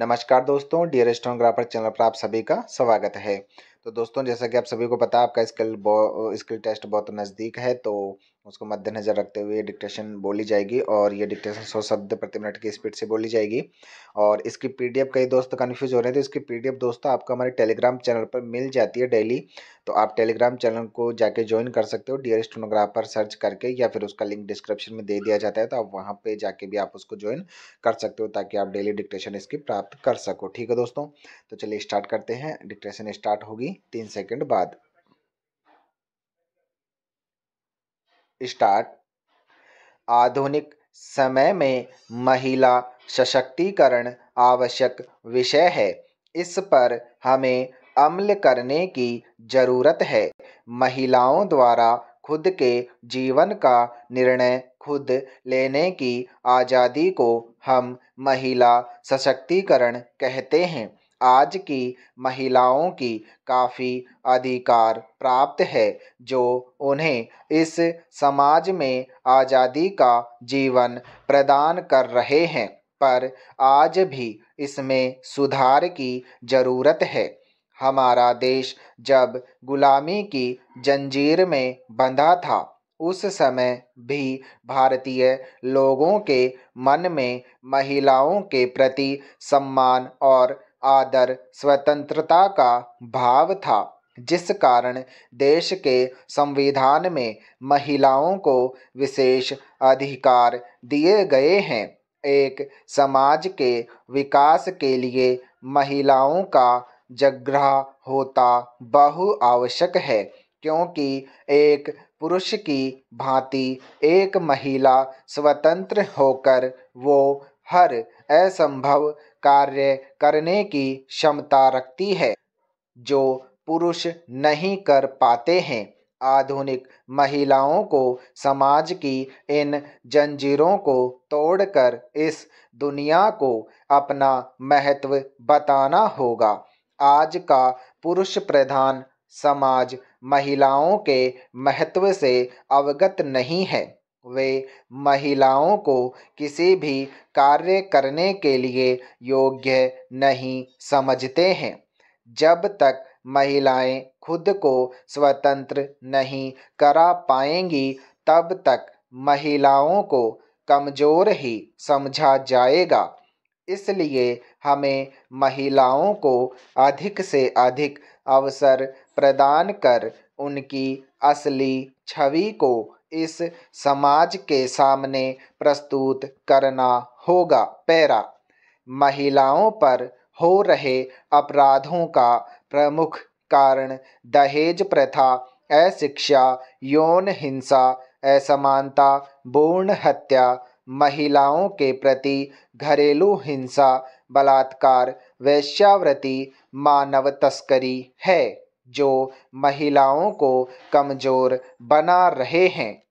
नमस्कार दोस्तों dear स्टोनग्राफर channel पर आप सभी का स्वागत है तो दोस्तों जैसा कि आप सभी को पता है आपका स्किल स्किल टेस्ट बहुत नज़दीक है तो उसको मद्देनज़र रखते हुए ये डिक्टेशन बोली जाएगी और ये डिक्टेशन सौ शब्द प्रति मिनट की स्पीड से बोली जाएगी और इसकी पीडीएफ कई दोस्त कन्फ्यूज हो रहे हैं तो इसकी पीडीएफ दोस्तों आपको हमारे टेलीग्राम चैनल पर मिल जाती है डेली तो आप टेलीग्राम चैनल को जाके ज्वाइन कर सकते हो डियर स्टोनोग्राफर सर्च करके या फिर उसका लिंक डिस्क्रिप्शन में दे दिया जाता है तो आप वहाँ पर जाके भी आप उसको ज्वाइन कर सकते हो ताकि आप डेली डिक्टेशन इसकी प्राप्त कर सको ठीक है दोस्तों तो चलिए स्टार्ट करते हैं डिक्टेशन स्टार्ट होगी तीन सेकेंड बाद स्टार्ट आधुनिक समय में महिला सशक्तिकरण आवश्यक विषय है इस पर हमें अमल करने की ज़रूरत है महिलाओं द्वारा खुद के जीवन का निर्णय खुद लेने की आज़ादी को हम महिला सशक्तिकरण कहते हैं आज की महिलाओं की काफ़ी अधिकार प्राप्त है जो उन्हें इस समाज में आज़ादी का जीवन प्रदान कर रहे हैं पर आज भी इसमें सुधार की ज़रूरत है हमारा देश जब गुलामी की जंजीर में बंधा था उस समय भी भारतीय लोगों के मन में महिलाओं के प्रति सम्मान और आदर स्वतंत्रता का भाव था जिस कारण देश के संविधान में महिलाओं को विशेष अधिकार दिए गए हैं एक समाज के विकास के लिए महिलाओं का जगह होता बहु आवश्यक है क्योंकि एक पुरुष की भांति एक महिला स्वतंत्र होकर वो हर असंभव कार्य करने की क्षमता रखती है जो पुरुष नहीं कर पाते हैं आधुनिक महिलाओं को समाज की इन जंजीरों को तोड़कर इस दुनिया को अपना महत्व बताना होगा आज का पुरुष प्रधान समाज महिलाओं के महत्व से अवगत नहीं है वे महिलाओं को किसी भी कार्य करने के लिए योग्य नहीं समझते हैं जब तक महिलाएं खुद को स्वतंत्र नहीं करा पाएंगी तब तक महिलाओं को कमज़ोर ही समझा जाएगा इसलिए हमें महिलाओं को अधिक से अधिक अवसर प्रदान कर उनकी असली छवि को इस समाज के सामने प्रस्तुत करना होगा पैरा महिलाओं पर हो रहे अपराधों का प्रमुख कारण दहेज प्रथा अशिक्षा यौन हिंसा असमानता भूर्ण हत्या महिलाओं के प्रति घरेलू हिंसा बलात्कार वैश्यावृत्ति मानव तस्करी है जो महिलाओं को कमज़ोर बना रहे हैं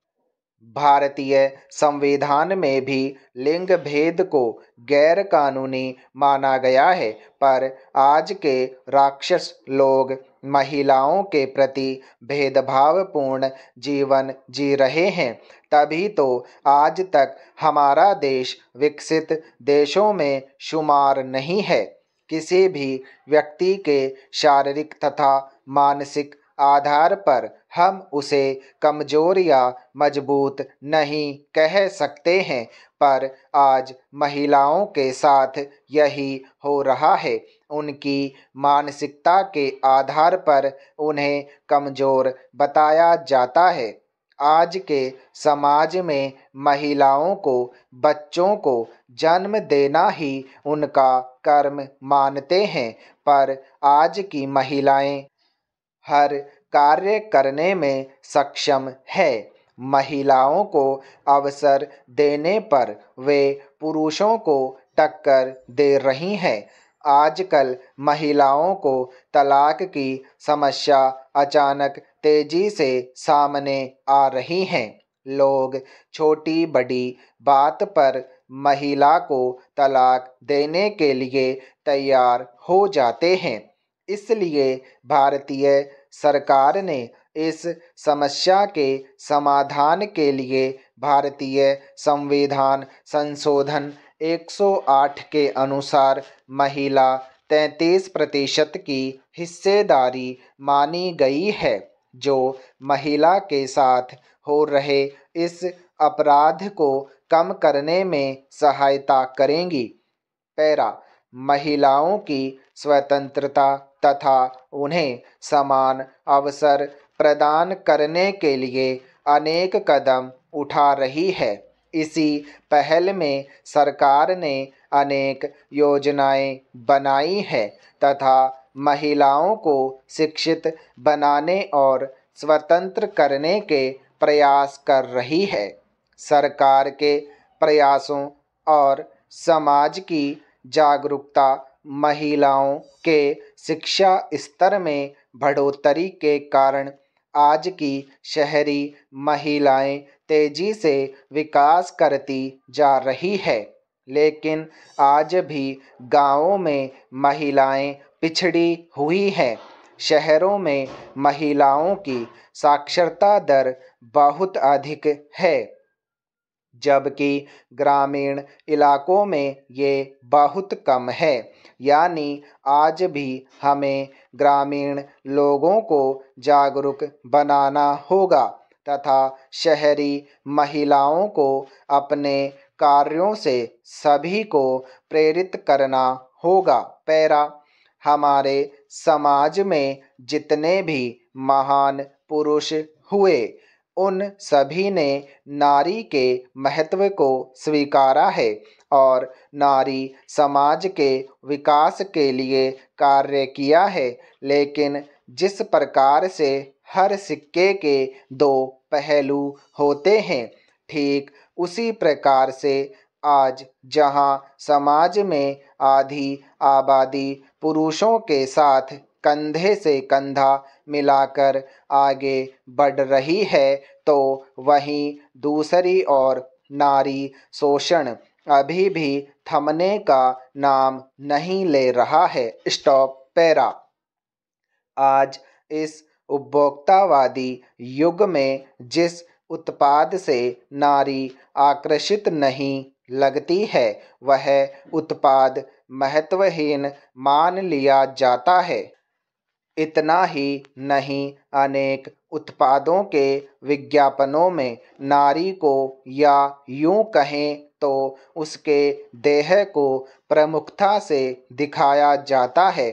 भारतीय संविधान में भी लिंग भेद को गैर कानूनी माना गया है पर आज के राक्षस लोग महिलाओं के प्रति भेदभावपूर्ण जीवन जी रहे हैं तभी तो आज तक हमारा देश विकसित देशों में शुमार नहीं है किसी भी व्यक्ति के शारीरिक तथा मानसिक आधार पर हम उसे कमज़ोर या मजबूत नहीं कह सकते हैं पर आज महिलाओं के साथ यही हो रहा है उनकी मानसिकता के आधार पर उन्हें कमज़ोर बताया जाता है आज के समाज में महिलाओं को बच्चों को जन्म देना ही उनका कर्म मानते हैं पर आज की महिलाएं हर कार्य करने में सक्षम है महिलाओं को अवसर देने पर वे पुरुषों को टक्कर दे रही हैं आजकल महिलाओं को तलाक की समस्या अचानक तेजी से सामने आ रही हैं लोग छोटी बड़ी बात पर महिला को तलाक देने के लिए तैयार हो जाते हैं इसलिए भारतीय सरकार ने इस समस्या के समाधान के लिए भारतीय संविधान संशोधन 108 के अनुसार महिला 33 प्रतिशत की हिस्सेदारी मानी गई है जो महिला के साथ हो रहे इस अपराध को कम करने में सहायता करेंगी पैरा महिलाओं की स्वतंत्रता तथा उन्हें समान अवसर प्रदान करने के लिए अनेक कदम उठा रही है इसी पहल में सरकार ने अनेक योजनाएं बनाई है तथा महिलाओं को शिक्षित बनाने और स्वतंत्र करने के प्रयास कर रही है सरकार के प्रयासों और समाज की जागरूकता महिलाओं के शिक्षा स्तर में बढ़ोतरी के कारण आज की शहरी महिलाएं तेजी से विकास करती जा रही है लेकिन आज भी गांवों में महिलाएं पिछड़ी हुई हैं शहरों में महिलाओं की साक्षरता दर बहुत अधिक है जबकि ग्रामीण इलाकों में ये बहुत कम है यानी आज भी हमें ग्रामीण लोगों को जागरूक बनाना होगा तथा शहरी महिलाओं को अपने कार्यों से सभी को प्रेरित करना होगा पैरा हमारे समाज में जितने भी महान पुरुष हुए उन सभी ने नारी के महत्व को स्वीकारा है और नारी समाज के विकास के लिए कार्य किया है लेकिन जिस प्रकार से हर सिक्के के दो पहलू होते हैं ठीक उसी प्रकार से आज जहां समाज में आधी आबादी पुरुषों के साथ कंधे से कंधा मिलाकर आगे बढ़ रही है तो वहीं दूसरी ओर नारी शोषण अभी भी थमने का नाम नहीं ले रहा है स्टॉप पैरा आज इस उपभोक्तावादी युग में जिस उत्पाद से नारी आकर्षित नहीं लगती है वह उत्पाद महत्वहीन मान लिया जाता है इतना ही नहीं अनेक उत्पादों के विज्ञापनों में नारी को या यूं कहें तो उसके देह को प्रमुखता से दिखाया जाता है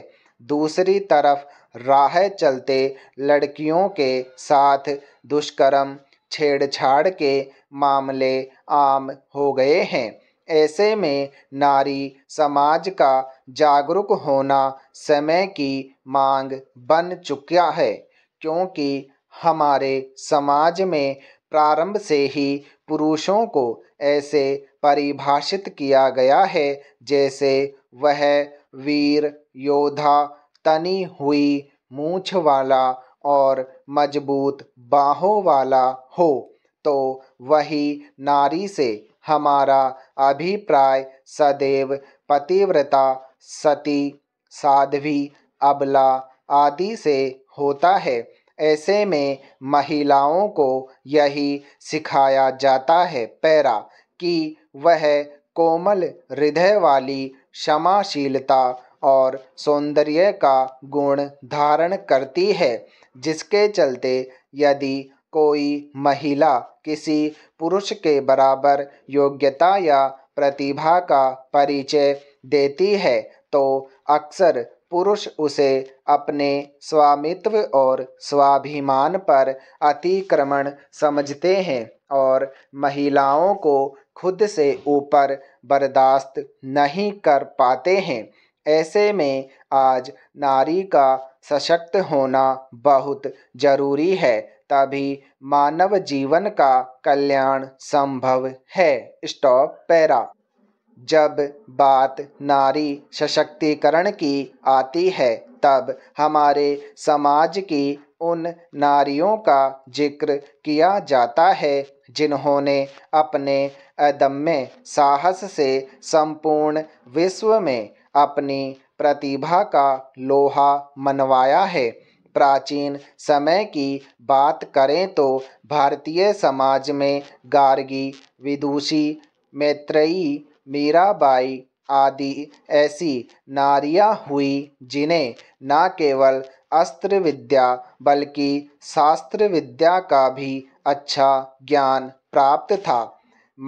दूसरी तरफ राह चलते लड़कियों के साथ दुष्कर्म छेड़छाड़ के मामले आम हो गए हैं ऐसे में नारी समाज का जागरूक होना समय की मांग बन चुका है क्योंकि हमारे समाज में प्रारंभ से ही पुरुषों को ऐसे परिभाषित किया गया है जैसे वह वीर योद्धा तनी हुई मूछ वाला और मजबूत बाहों वाला हो तो वही नारी से हमारा अभिप्राय सदैव पतिव्रता सती साध्वी अबला आदि से होता है ऐसे में महिलाओं को यही सिखाया जाता है पैरा कि वह कोमल हृदय वाली क्षमाशीलता और सौंदर्य का गुण धारण करती है जिसके चलते यदि कोई महिला किसी पुरुष के बराबर योग्यता या प्रतिभा का परिचय देती है तो अक्सर पुरुष उसे अपने स्वामित्व और स्वाभिमान पर अतिक्रमण समझते हैं और महिलाओं को खुद से ऊपर बर्दाश्त नहीं कर पाते हैं ऐसे में आज नारी का सशक्त होना बहुत जरूरी है तभी मानव जीवन का कल्याण संभव है स्टॉप पैरा जब बात नारी सशक्तिकरण की आती है तब हमारे समाज की उन नारियों का जिक्र किया जाता है जिन्होंने अपने अदम्य साहस से संपूर्ण विश्व में अपनी प्रतिभा का लोहा मनवाया है प्राचीन समय की बात करें तो भारतीय समाज में गार्गी विदुषी मैत्रेयी मीराबाई आदि ऐसी नारियां हुई जिन्हें न केवल अस्त्र विद्या बल्कि शास्त्र विद्या का भी अच्छा ज्ञान प्राप्त था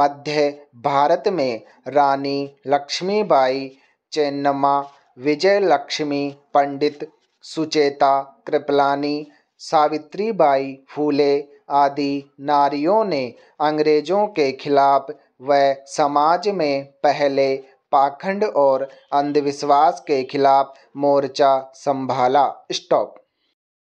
मध्य भारत में रानी लक्ष्मीबाई चेन्नम्मा विजय लक्ष्मी पंडित सुचेता कृपलानी सावित्रीबाई फूले आदि नारियों ने अंग्रेजों के खिलाफ व समाज में पहले पाखंड और अंधविश्वास के खिलाफ मोर्चा संभाला स्टॉप